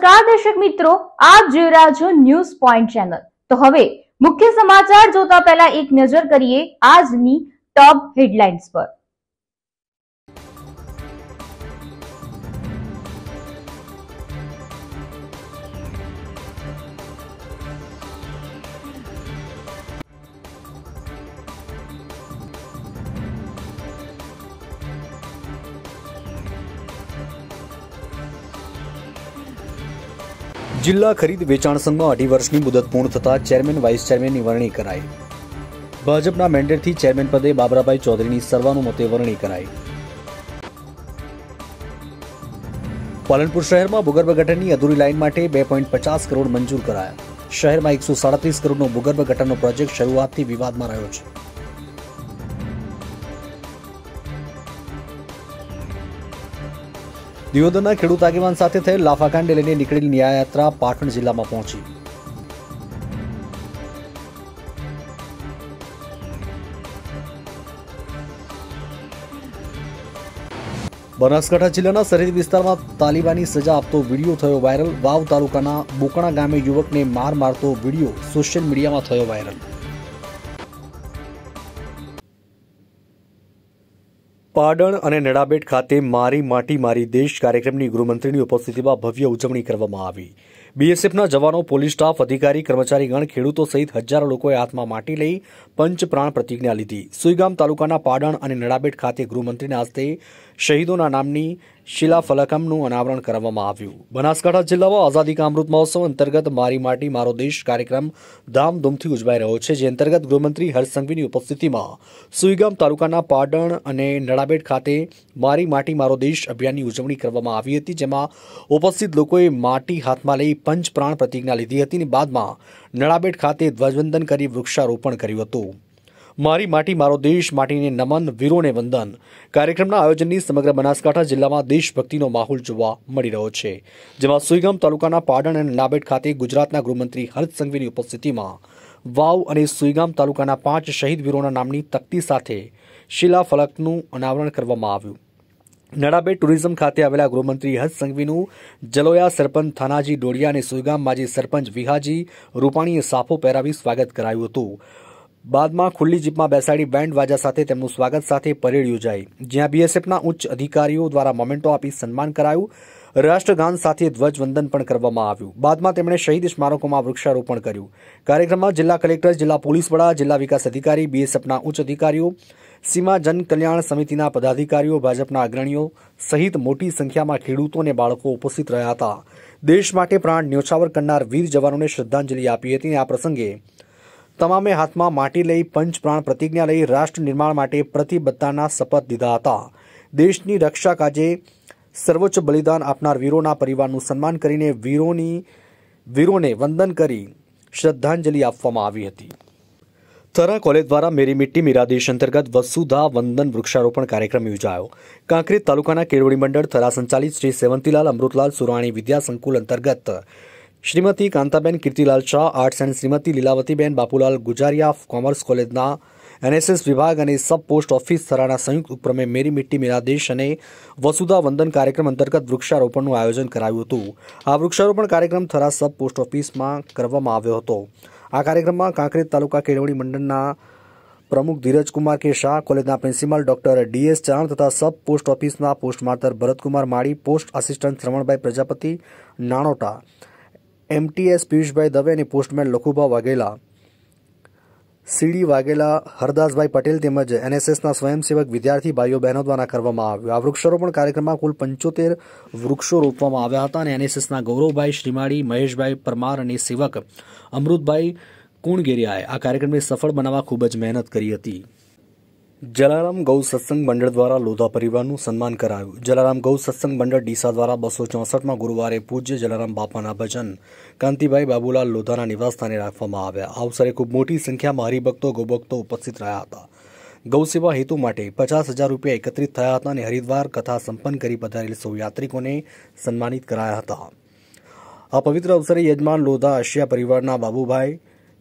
નમસ્કાર દર્શક મિત્રો આપ જોઈ રહ્યા છો ન્યૂઝ પોઈન્ટ ચેનલ તો હવે મુખ્ય સમાચાર જોતા પહેલા એક નજર કરીએ આજની ટોપ હેડલાઇન્સ પર જિલ્લા ખરીદ વેચાણ સંઘમાં અઢી વર્ષની મુદત પૂર્ણ થતાં ચેરમેન વાઇસ ચેરમેનની વરણી કરાઈ ભાજપના મેન્ડેટથી ચેરમેન પદે બાબરાભાઈ ચૌધરીની સર્વાનુમતે વરણી કરાઈ પાલનપુર શહેરમાં ભૂગર્ભ ગટરની અધૂરી લાઇન માટે બે પોઈન્ટ પચાસ કરોડ મંજૂર કરાયા શહેરમાં એકસો સાડત્રીસ કરોડનો ભૂગર્ભ ગટરનો પ્રોજેક્ટ શરૂઆતથી વિવાદમાં રહ્યો છે દિયોદરના ખેડૂત આગેવાન સાથે થયેલ લાફાકાંડે લઈને નીકળેલી ન્યાયયાત્રા પાટણ જિલ્લામાં પહોંચી બનાસકાંઠા જિલ્લાના સરહદી વિસ્તારમાં તાલિબાની સજા આપતો વિડીયો થયો વાયરલ વાવ તાલુકાના બોકણા ગામે યુવકને માર મારતો વિડીયો સોશિયલ મીડિયામાં થયો વાયરલ પાડણ અને નડાબેટ ખાતે મારી માટી મારી દેશ કાર્યક્રમની ગૃહમંત્રીની ઉપસ્થિતિમાં ભવ્ય ઉજવણી કરવામાં આવી બીએસએફના જવાનો પોલીસ સ્ટાફ અધિકારી કર્મચારીગણ ખેડૂતો સહિત હજારો લોકોએ હાથમાં માટી લઈ પંચપ્રાણ પ્રતિજ્ઞા લીધી સુઈગામ તાલુકાના પાડણ અને નડાબેટ ખાતે ગૃહમંત્રીના હસ્તે શહીદોના નામની શિલાફલકમનું અનાવરણ કરવામાં આવ્યું બનાસકાંઠા જિલ્લામાં આઝાદી કા અમૃત મહોત્સવ અંતર્ગત મારી માટી મારો દેશ કાર્યક્રમ ધામધૂમથી ઉજવાઈ રહ્યો છે જે અંતર્ગત ગૃહમંત્રી હર્ષ ઉપસ્થિતિમાં સુઈગામ તાલુકાના પાડણ અને નડાબેટ ખાતે મારી માટી મારો દેશ અભિયાનની ઉજવણી કરવામાં આવી હતી જેમાં ઉપસ્થિત લોકોએ માટી હાથમાં લઈ પંચપ્રાણ પ્રતિજ્ઞા લીધી હતી અને બાદમાં નડાબેટ ખાતે ધ્વજવંદન કરી વૃક્ષારોપણ કર્યું હતું મારી માટી મારો દેશ માટીને નમન વીરોને વંદન કાર્યક્રમના આયોજનની સમગ્ર બનાસકાંઠા જિલ્લામાં દેશભક્તિનો માહોલ જોવા મળી રહ્યો છે જેમાં સુઈગામ તાલુકાના પાડણ અને નાબેડ ખાતે ગુજરાતના ગૃહમંત્રી હર્ષ સંઘવીની ઉપસ્થિતિમાં વાવ અને સુઈગામ તાલુકાના પાંચ શહીદ વીરોના નામની તકતી સાથે ફલકનું અનાવરણ કરવામાં આવ્યું નડાબે ટુરિઝમ ખાતે આવેલા ગૃહમંત્રી હર્ષ સંઘવીનું જલોયા સરપંચ થાનાજી ડોડિયા અને સુઈગામ માજી સરપંચ વિહાજી રૂપાણીએ સાફો પહેરાવી સ્વાગત કરાયું હતું બાદમાં ખુલ્લી જીપમાં બેસાડી બેન્ડ વાજા સાથે તેમનું સ્વાગત સાથે પરેડ યોજાઈ જ્યાં બીએસએફના ઉચ્ચ અધિકારીઓ દ્વારા મોમેન્ટો આપી સન્માન કરાયું રાષ્ટ્રગાન સાથે ધ્વજવંદન પણ કરવામાં આવ્યું બાદમાં તેમણે શહીદ સ્મારકોમાં વૃક્ષારોપણ કર્યું કાર્યક્રમમાં જિલ્લા કલેક્ટર જિલ્લા પોલીસ વડા જિલ્લા વિકાસ અધિકારી બીએસએફના ઉચ્ચ અધિકારીઓ સીમા જન કલ્યાણ સમિતિના પદાધિકારીઓ ભાજપના અગ્રણીઓ સહિત મોટી સંખ્યામાં ખેડૂતો અને બાળકો ઉપસ્થિત રહ્યા હતા દેશ માટે પ્રાણ ન્યોછાવર કરનાર વીર જવાનોને શ્રદ્ધાંજલિ આપી હતી આ પ્રસંગે તમામે હાથમાં માટી લઈ પંચપ્રાણ પ્રતિજ્ઞા લઈ રાષ્ટ્ર નિર્માણ માટે પ્રતિબદ્ધતાના શપથ લીધા હતા દેશની રક્ષા કાજે સર્વોચ્ચ બલિદાન આપનાર વીરોના પરિવારનું સન્માન કરીને વીરોની વીરોને વંદન કરી શ્રદ્ધાંજલિ આપવામાં આવી હતી થરા કોલેજ દ્વારા મેરી મિટ્ટી મિરાદેશ અંતર્ગત વસુધા વંદન વૃક્ષારોપણ કાર્યક્રમ યોજાયો કાંકરેજ તાલુકાના કેળવણી મંડળ થરા સંચાલિત શ્રી સેવંતીલાલ અમૃતલાલ સુરાણી વિદ્યા સંકુલ અંતર્ગત Shrimati Kantaben Kirtilal Shah arts and Shrimati Lilavatiben Bapulal Gujariya commerce કોલેજના એનએસએસ વિભાગ અને સબ પોસ્ટ ઓફિસ થરાના સંયુક્ત ઉપક્રમે મેરી મિટ્ટી મિરાદેશ અને વસુધા વંદન કાર્યક્રમ અંતર્ગત વૃક્ષારોપણનું આયોજન કરાયું હતું આ વૃક્ષારોપણ કાર્યક્રમ થરા સબ પોસ્ટ ઓફિસમાં કરવામાં આવ્યો હતો આ કાર્યક્રમમાં કાંકરેજ તાલુકા કેળવણી મંડળના પ્રમુખ ધીરજકુમાર કે શાહ કોલેજના પ્રિન્સિપાલ ડોક્ટર ડીએસ ચાંદ તથા સબ પોસ્ટ ઓફિસના post master Bharatkumar Mali post assistant Shravanbhai Prajapati Nanota MTS Piyushbhai Dave અને પોસ્ટમેન લખુભા વાઘેલા સીડી વાઘેલા હરદાસભાઈ પટેલ તેમજ એનએસએસના સ્વયંસેવક વિદ્યાર્થી ભાઈઓ બહેનો દ્વારા કરવામાં આવ્યું આ વૃક્ષારોપણ કાર્યક્રમમાં કુલ પંચોતેર વૃક્ષો રોપવામાં આવ્યા હતા અને એનએસએસના ગૌરવભાઈ શ્રીમાળી મહેશભાઈ પરમાર અને સેવક અમૃતભાઈ કુણગેરિયાએ આ કાર્યક્રમને સફળ બનાવવા ખૂબ જ મહેનત કરી હતી જલારામ ગૌ સત્સંગ મંડળ દ્વારા લોધા પરિવારનું સન્માન કરાયું જલારામ ગૌ સત્સંગ મંડળ ડીસા દ્વારા બસો ચોસઠમાં ગુરુવારે પૂજ્ય જલારામ બાપાના ભજન કાંતિભાઈ બાબુલાલ લોધાના નિવાસસ્થાને રાખવામાં આવ્યા આ અવસરે ખૂબ મોટી સંખ્યામાં હરિભક્તો ગૌભક્તો ઉપસ્થિત રહ્યા હતા ગૌસેવા હેતુ માટે પચાસ હજાર રૂપિયા એકત્રિત થયા હતા અને હરિદ્વાર કથા સંપન્ન કરી પધારેલ સૌ યાત્રિકોને સન્માનિત કરાયા હતા આ પવિત્ર અવસરે યજમાન લોધા આશિયા પરિવારના બાબુભાઈ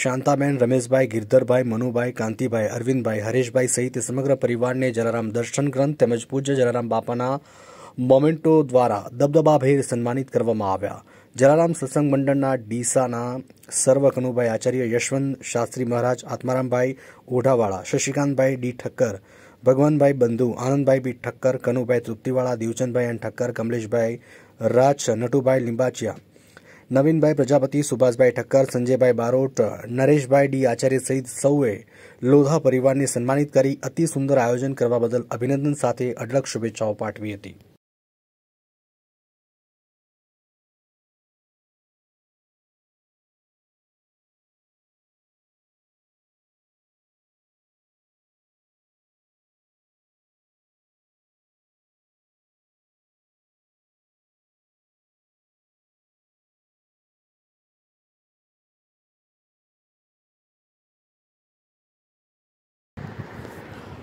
શાંતાબેન રમેશભાઈ ગિરધરભાઈ મનુભાઈ કાંતિભાઈ અરવિંદભાઈ હરેશભાઈ સહિત સમગ્ર પરિવારને જલારામ દર્શન ગ્રંથ તેમજ પૂજ્ય જલારામ બાપાના મોમેન્ટો દ્વારા દબદબાભેર સન્માનિત કરવામાં આવ્યા જલારામ સત્સંગ મંડળના ડીસાના સર્વ કનુભાઈ આચાર્ય યશવંત શાસ્ત્રી મહારાજ આત્મારામભાઈ ઓઢાવાળા શશિકાંતભાઈ ડી ઠક્કર ભગવાનભાઈ બંધુ આનંદભાઈ બી ઠક્કર કનુભાઈ તૃપ્તિવાળા દેવચંદભાઈ અને ઠક્કર કમલેશભાઈ રાજ નટુભાઈ લિંબાચિયા નવીનભાઈ પ્રજાપતિ સુભાષભાઈ ઠક્કર સંજયભાઈ બારોટ નરેશભાઈ ડી આચાર્ય સહિત સૌએ લોધા પરિવારને સન્માનિત કરી અતિ સુંદર આયોજન કરવા બદલ અભિનંદન સાથે અઢળક શુભેચ્છાઓ પાઠવી હતી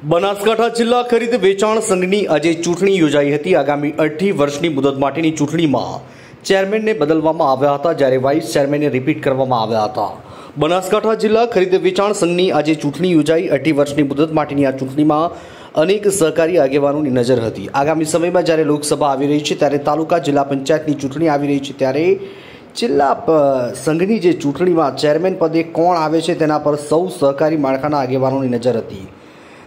બનાસકાંઠા જિલ્લા ખરીદ વેચાણ સંઘની આજે ચૂંટણી યોજાઈ હતી આગામી અઢી વર્ષની મુદત માટેની ચૂંટણીમાં ચેરમેનને બદલવામાં આવ્યા હતા જ્યારે વાઇસ ચેરમેનને રિપીટ કરવામાં આવ્યા હતા બનાસકાંઠા જિલ્લા ખરીદ વેચાણ સંઘની આજે ચૂંટણી યોજાઈ અઢી વર્ષની મુદત માટેની આ ચૂંટણીમાં અનેક સહકારી આગેવાનોની નજર હતી આગામી સમયમાં જ્યારે લોકસભા આવી રહી છે ત્યારે તાલુકા જિલ્લા પંચાયતની ચૂંટણી આવી રહી છે ત્યારે જિલ્લા સંઘની જે ચૂંટણીમાં ચેરમેન પદે કોણ આવે છે તેના પર સૌ સહકારી માળખાના આગેવાનોની નજર હતી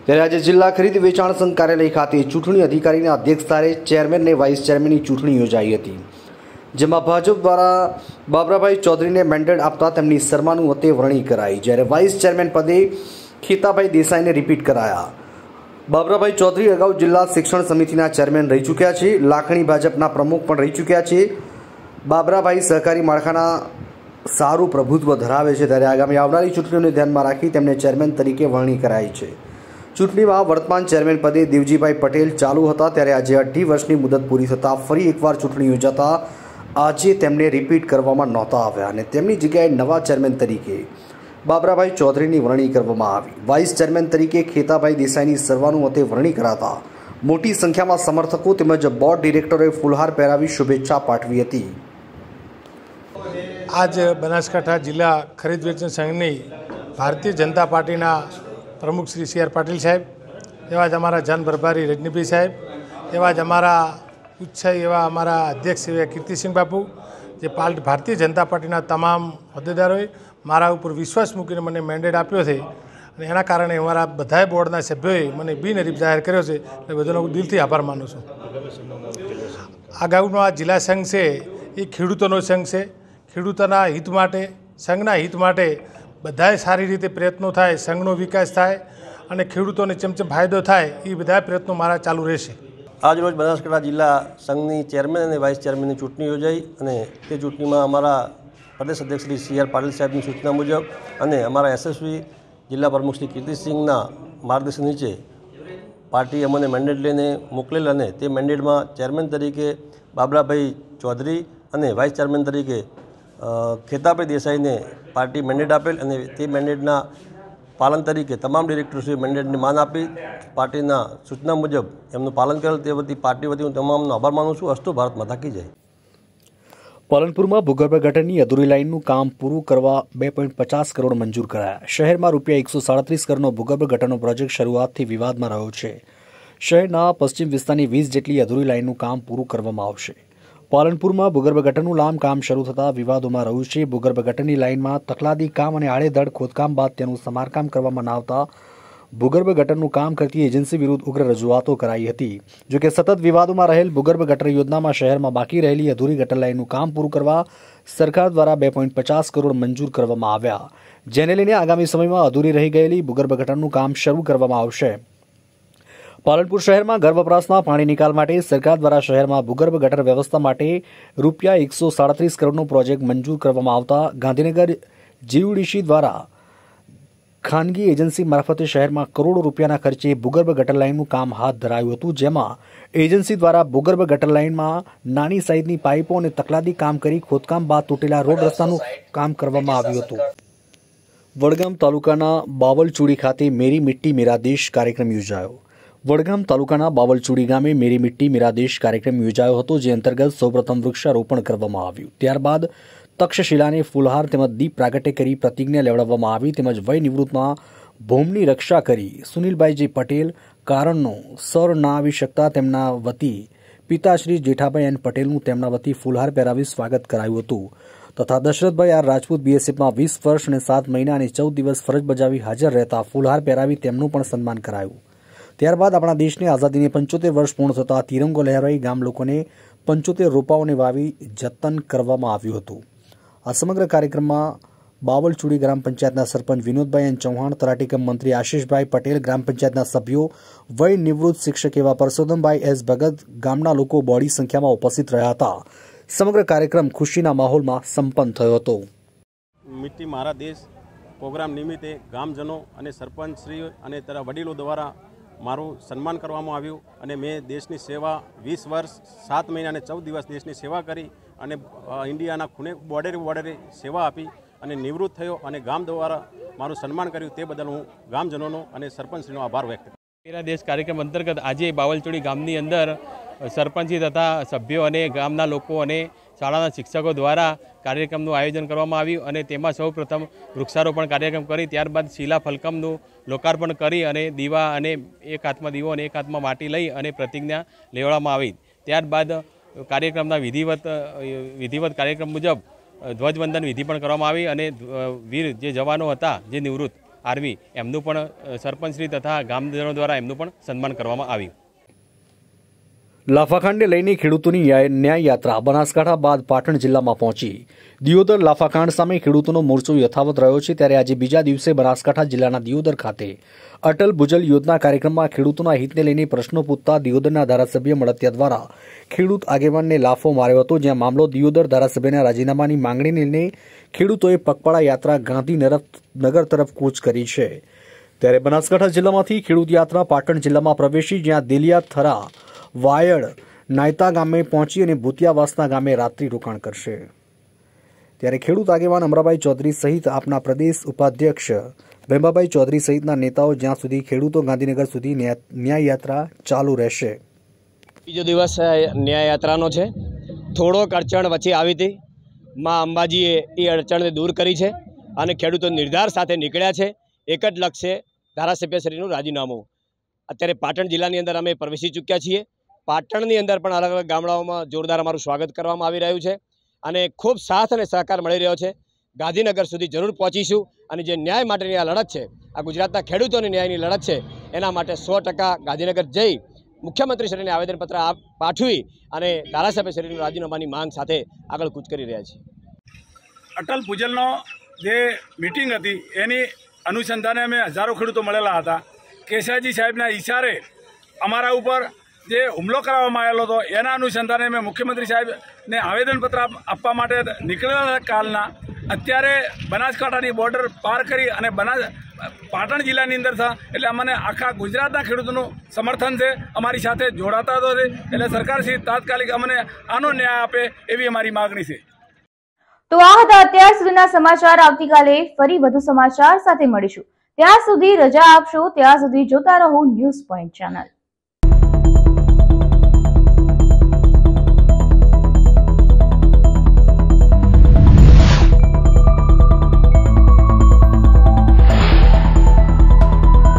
ત્યારે આજે જિલ્લા ખરીદ વેચાણ સંઘ કાર્યાલય ખાતે ચૂંટણી અધિકારીના અધ્યક્ષસ્થાને ચેરમેન અને વાઇસ ચેરમેનની ચૂંટણી યોજાઈ હતી જેમાં ભાજપ દ્વારા બાબરાભાઈ ચૌધરીને મેન્ડેટ આપતા તેમની શર્માનું સન્માનુ વરણી કરાઈ જ્યારે વાઇસ ચેરમેન પદે ખીતાભાઈ દેસાઈને રિપીટ કરાયા બાબરાભાઈ ચૌધરી અગાઉ જિલ્લા શિક્ષણ સમિતિના ચેરમેન રહી ચૂક્યા છે લાખણી ભાજપના પ્રમુખ પણ રહી ચૂક્યા છે બાબરાભાઈ સહકારી માળખાના સારું પ્રભુત્વ ધરાવે છે ત્યારે આગામી આવનારી ચૂંટણીઓને ધ્યાનમાં રાખી તેમને ચેરમેન તરીકે વરણી કરાઈ છે ચૂંટણીમાં વર્તમાન ચેરમેન પદે દેવજીભાઈ પટેલ ચાલુ હતા ત્યારે આજે અઢી વર્ષની મુદત પૂરી થતાં ફરી એકવાર ચૂંટણી યોજાતા આજે તેમને રિપીટ કરવામાં નહોતા આવ્યા અને તેમની જગ્યાએ નવા ચેરમેન તરીકે બાબરાભાઈ ચૌધરીની વરણી કરવામાં આવી વાઇસ ચેરમેન તરીકે ખેતાભાઈ દેસાઈની સર્વાનુમતે વરણી કરાતા મોટી સંખ્યામાં સમર્થકો તેમજ બોર્ડ ડિરેક્ટરોએ ફુલહાર પહેરાવી શુભેચ્છા પાઠવી હતી આજ બનાસકાંઠા જિલ્લા ખરીદ વેચાણ સંઘની ભારતીય જનતા પાર્ટીના પ્રમુખ શ્રી સી આર પાટીલ સાહેબ એવા જ અમારા જન પ્રભારી રજનીભાઈ સાહેબ એવા જ અમારા ઉત્સાહી એવા અમારા અધ્યક્ષ એવા કીર્તિસિંહ બાપુ જે પાલ ભારતીય જનતા પાર્ટીના તમામ હોદ્દેદારોએ મારા ઉપર વિશ્વાસ મૂકીને મને મેન્ડેટ આપ્યો છે અને એના કારણે અમારા બધાય બોર્ડના સભ્યોએ મને બિનહરીફ જાહેર કર્યો છે એટલે બધાનો હું દિલથી આભાર માનું છું આગાઉનો આ જિલ્લા સંઘ છે એ ખેડૂતોનો સંઘ છે ખેડૂતોના હિત માટે સંઘના હિત માટે બધાએ સારી રીતે પ્રયત્નો થાય સંઘનો વિકાસ થાય અને ખેડૂતોને ચમચમ ફાયદો થાય એ બધા પ્રયત્નો મારા ચાલુ રહેશે આજરોજ રોજ બનાસકાંઠા જિલ્લા સંઘની ચેરમેન અને વાઇસ ચેરમેનની ચૂંટણી યોજાઈ અને તે ચૂંટણીમાં અમારા પ્રદેશ અધ્યક્ષ શ્રી સી આર પાટીલ સાહેબની સૂચના મુજબ અને અમારા એસએસવી જિલ્લા પ્રમુખ શ્રી કીર્તિસિંહના માર્ગદર્શન નીચે પાર્ટી અમને મેન્ડેટ લઈને મોકલેલ અને તે મેન્ડેટમાં ચેરમેન તરીકે બાબરાભાઈ ચૌધરી અને વાઇસ ચેરમેન તરીકે ખેતાભાઈ દેસાઈને પાર્ટી મેન્ડેટ આપેલ અને તે મેન્ડેટના પાલન તરીકે તમામ ડિરેક્ટર્સે મેન્ડેટને માન આપી પાર્ટીના સૂચના મુજબ એમનું પાલન કરેલ તે વતી પાર્ટી વતી હું તમામનો આભાર માનું છું અસ્તુ ભારત માતા કી જય પાલનપુરમાં ભૂગર્ભ ગટરની અધૂરી લાઇનનું કામ પૂરું કરવા બે પોઈન્ટ પચાસ કરોડ મંજૂર કરાયા શહેરમાં રૂપિયા એકસો સાડત્રીસ કરોડનો ભૂગર્ભ ગટરનો પ્રોજેક્ટ શરૂઆતથી વિવાદમાં રહ્યો છે શહેરના પશ્ચિમ વિસ્તારની વીસ જેટલી અધૂરી લાઇનનું કામ પૂરું કરવામાં આવશે પાલનપુરમાં ભૂગર્ભ ગટરનું લામ કામ શરૂ થતાં વિવાદોમાં રહ્યું છે ભૂગર્ભ ગટરની લાઇનમાં તકલાદી કામ અને આડેધડ ખોદકામ બાદ તેનું સમારકામ કરવામાં ન આવતા ભૂગર્ભ ગટરનું કામ કરતી એજન્સી વિરુદ્ધ ઉગ્ર રજૂઆતો કરાઈ હતી જોકે સતત વિવાદોમાં રહેલ ભૂગર્ભ ગટર યોજનામાં શહેરમાં બાકી રહેલી અધૂરી ગટર લાઇનનું કામ પૂરું કરવા સરકાર દ્વારા બે પોઈન્ટ પચાસ કરોડ મંજૂર કરવામાં આવ્યા જેને લઈને આગામી સમયમાં અધૂરી રહી ગયેલી ભૂગર્ભ ગટરનું કામ શરૂ કરવામાં આવશે પાલનપુર શહેરમાં ઘર વપરાશના પાણી નિકાલ માટે સરકાર દ્વારા શહેરમાં ભૂગર્ભ ગટર વ્યવસ્થા માટે રૂપિયા એકસો સાડત્રીસ કરોડનો પ્રોજેક્ટ મંજૂર કરવામાં આવતા ગાંધીનગર જીયુડીસી દ્વારા ખાનગી એજન્સી મારફતે શહેરમાં કરોડો રૂપિયાના ખર્ચે ભૂગર્ભ ગટર લાઇનનું કામ હાથ ધરાયું હતું જેમાં એજન્સી દ્વારા ભૂગર્ભ ગટર લાઇનમાં નાની સાઇઝની પાઇપો અને તકલાદી કામ કરી ખોદકામ બાદ તૂટેલા રોડ રસ્તાનું કામ કરવામાં આવ્યું હતું વડગામ તાલુકાના બાવલચુડી ખાતે મેરી મિટ્ટી મેરા દેશ કાર્યક્રમ યોજાયો વડગામ તાલુકાના બાવલચુડી ગામે મેરી મિટ્ટી મેરા દેશ કાર્યક્રમ યોજાયો હતો જે અંતર્ગત સૌપ્રથમ વૃક્ષારોપણ કરવામાં આવ્યું ત્યારબાદ તક્ષશિલાને ફૂલહાર તેમજ દીપ પ્રાગટ્ય કરી પ્રતિજ્ઞા લેવડાવવામાં આવી તેમજ વય નિવૃત્તમાં ભૂમની રક્ષા કરી સુનિલભાઈજી પટેલ કારણનો સર ના આવી શકતા તેમના વતી પિતાશ્રી જેઠાભાઈ એન પટેલનું તેમના વતી ફૂલહાર પહેરાવી સ્વાગત કરાયું હતું તથા દશરથભાઈ આર રાજપૂત બીએસએફમાં વીસ વર્ષ અને સાત મહિના અને ચૌદ દિવસ ફરજ બજાવી હાજર રહેતા ફૂલહાર પહેરાવી તેમનું પણ સન્માન કરાયું ત્યારબાદ આપણા દેશને આઝાદીને પંચોતેર વર્ષ પૂર્ણ થતાં તિરંગો લહેરાઈ ગામ લોકોને પંચોતેર રોપાઓને વાવી જતન કરવામાં આવ્યું હતું આ સમગ્ર કાર્યક્રમમાં બાવલચુડી ગ્રામ પંચાયતના સરપંચ વિનોદભાઈ એન ચૌહાણ તરાટીકમ મંત્રી આશીષભાઈ પટેલ ગ્રામ પંચાયતના સભ્યો વય નિવૃત્ત શિક્ષક એવા પરસોત્તમભાઈ એસ ભગત ગામના લોકો બોડી સંખ્યામાં ઉપસ્થિત રહ્યા હતા સમગ્ર કાર્યક્રમ ખુશીના માહોલમાં સંપન્ન થયો હતો મિટ્ટી મારા દેશ પ્રોગ્રામ નિમિત્તે ગામજનો અને સરપંચશ્રીઓ અને તેના વડીલો દ્વારા મારું સન્માન કરવામાં આવ્યું અને મેં દેશની સેવા વીસ વર્ષ સાત મહિના અને ચૌદ દિવસ દેશની સેવા કરી અને ઇન્ડિયાના ખૂણે બોર્ડરે બોર્ડરે સેવા આપી અને નિવૃત્ત થયો અને ગામ દ્વારા મારું સન્માન કર્યું તે બદલ હું ગામજનોનો અને સરપંચશ્રીનો આભાર વ્યક્ત કરું મેરા દેશ કાર્યક્રમ અંતર્ગત આજે બાવલચોડી ગામની અંદર સરપંચી તથા સભ્યો અને ગામના લોકો અને શાળાના શિક્ષકો દ્વારા કાર્યક્રમનું આયોજન કરવામાં આવ્યું અને તેમાં સૌપ્રથમ વૃક્ષારોપણ કાર્યક્રમ કરી ત્યારબાદ શિલા ફલકમનું લોકાર્પણ કરી અને દીવા અને એક હાથમાં દીવો અને એક હાથમાં માટી લઈ અને પ્રતિજ્ઞા લેવડાવવામાં આવી ત્યારબાદ કાર્યક્રમના વિધિવત વિધિવત કાર્યક્રમ મુજબ ધ્વજવંદન વિધિ પણ કરવામાં આવી અને વીર જે જવાનો હતા જે નિવૃત્ત આર્મી એમનું પણ સરપંચશ્રી તથા ગામજનો દ્વારા એમનું પણ સન્માન કરવામાં આવ્યું લાફાકાંડને લઈને ખેડૂતોની ન્યાય યાત્રા બનાસકાંઠા બાદ પાટણ જિલ્લામાં પહોંચી દિયોદર લાફાખાંડ સામે ખેડૂતોનો મોરચો યથાવત રહ્યો છે ત્યારે આજે બીજા દિવસે બનાસકાંઠા જિલ્લાના દિયોદર ખાતે અટલ ભૂજલ યોજના કાર્યક્રમમાં ખેડૂતોના હિતને લઈને પ્રશ્નો પૂછતા દિયોદરના ધારાસભ્ય મળતિયા દ્વારા ખેડૂત આગેવાનને લાફો માર્યો હતો જ્યાં મામલો દિયોદર ધારાસભ્યના રાજીનામાની માંગણીને લઈને ખેડૂતોએ પગપાળા યાત્રા ગાંધીનગર તરફ કૂચ કરી છે ત્યારે બનાસકાંઠા જિલ્લામાંથી ખેડૂત યાત્રા પાટણ જિલ્લામાં પ્રવેશી જ્યાં દેલિયા થરા વાયડ નાયતા ગામે પહોંચી અને ભૂતિયાવાસના ગામે રાત્રિ રોકાણ કરશે ત્યારે ખેડૂત આગેવાન અમરાભાઈ ચૌધરી સહિત આપના પ્રદેશ ઉપાધ્યક્ષ ભેંબાભાઈ ચૌધરી સહિતના નેતાઓ જ્યાં સુધી ખેડૂતો ગાંધીનગર સુધી ન્યાયયાત્રા ચાલુ રહેશે બીજો દિવસ ન્યાયયાત્રાનો છે થોડોક અડચણ વચ્ચે આવી હતી માં અંબાજીએ એ અડચણને દૂર કરી છે અને ખેડૂતો નિર્ધાર સાથે નીકળ્યા છે એક જ લક્ષ્ય ધારાસભ્યશ્રીનું રાજીનામું અત્યારે પાટણ જિલ્લાની અંદર અમે પ્રવેશી ચૂક્યા છીએ પાટણની અંદર પણ અલગ અલગ ગામડાઓમાં જોરદાર અમારું સ્વાગત કરવામાં આવી રહ્યું છે અને ખૂબ સાથ અને સહકાર મળી રહ્યો છે ગાંધીનગર સુધી જરૂર પહોંચીશું અને જે ન્યાય માટેની આ લડત છે આ ગુજરાતના ખેડૂતોની ન્યાયની લડત છે એના માટે સો ગાંધીનગર જઈ મુખ્યમંત્રીશ્રીને આવેદનપત્ર પાઠવી અને ધારાસભ્યશ્રીનું રાજીનામાની માંગ સાથે આગળ કૂચ કરી રહ્યા છે અટલ પૂજનનો જે મિટિંગ હતી એની અનુસંધાને અમે હજારો ખેડૂતો મળેલા હતા કેસાજી સાહેબના ઇશારે અમારા ઉપર જે હુમલો કરવામાં આવેલો હતો એના અનુસંધાને મેં મુખ્યમંત્રી સાહેબને આવેદનપત્ર આપવા માટે નીકળેલા કાલના અત્યારે બનાસકાંઠાની બોર્ડર પાર કરી અને બનાસ પાટણ જિલ્લાની અંદર થા એટલે અમને આખા ગુજરાતના ખેડૂતોનું સમર્થન છે અમારી સાથે જોડાતા તો છે એટલે સરકારશ્રી તાત્કાલિક અમને આનો ન્યાય આપે એવી અમારી માગણી છે તો આ હતા અત્યાર સુધીના સમાચાર આવતીકાલે ફરી વધુ સમાચાર સાથે મળીશું ત્યાં સુધી રજા આપશો ત્યાં સુધી જોતા રહો ન્યૂઝ પોઈન્ટ ચેનલ